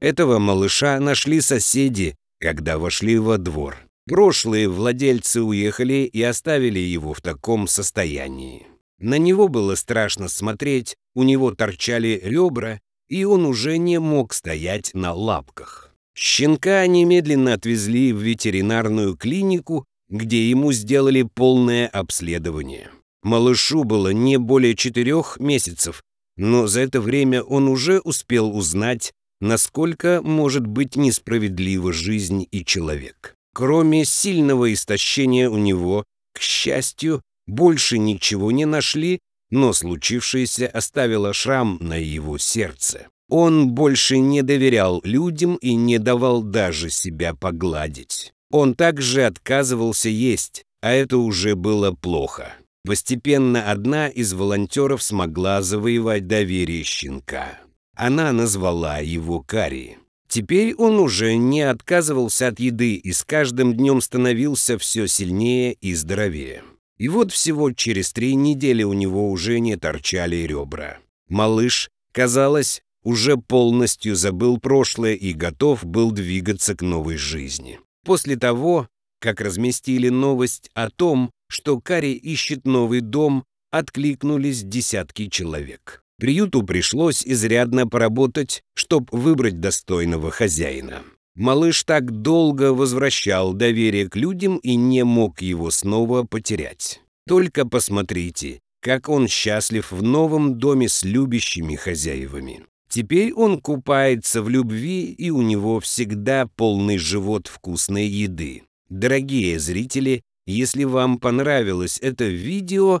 Этого малыша нашли соседи, когда вошли во двор. Прошлые владельцы уехали и оставили его в таком состоянии. На него было страшно смотреть, у него торчали ребра, и он уже не мог стоять на лапках. Щенка немедленно отвезли в ветеринарную клинику, где ему сделали полное обследование. Малышу было не более четырех месяцев, но за это время он уже успел узнать насколько может быть несправедлива жизнь и человек. Кроме сильного истощения у него, к счастью, больше ничего не нашли, но случившееся оставило шрам на его сердце. Он больше не доверял людям и не давал даже себя погладить. Он также отказывался есть, а это уже было плохо. Постепенно одна из волонтеров смогла завоевать доверие щенка. Она назвала его Кари. Теперь он уже не отказывался от еды и с каждым днем становился все сильнее и здоровее. И вот всего через три недели у него уже не торчали ребра. Малыш, казалось, уже полностью забыл прошлое и готов был двигаться к новой жизни. После того, как разместили новость о том, что Кари ищет новый дом, откликнулись десятки человек. Приюту пришлось изрядно поработать, чтобы выбрать достойного хозяина. Малыш так долго возвращал доверие к людям и не мог его снова потерять. Только посмотрите, как он счастлив в новом доме с любящими хозяевами. Теперь он купается в любви, и у него всегда полный живот вкусной еды. Дорогие зрители, если вам понравилось это видео,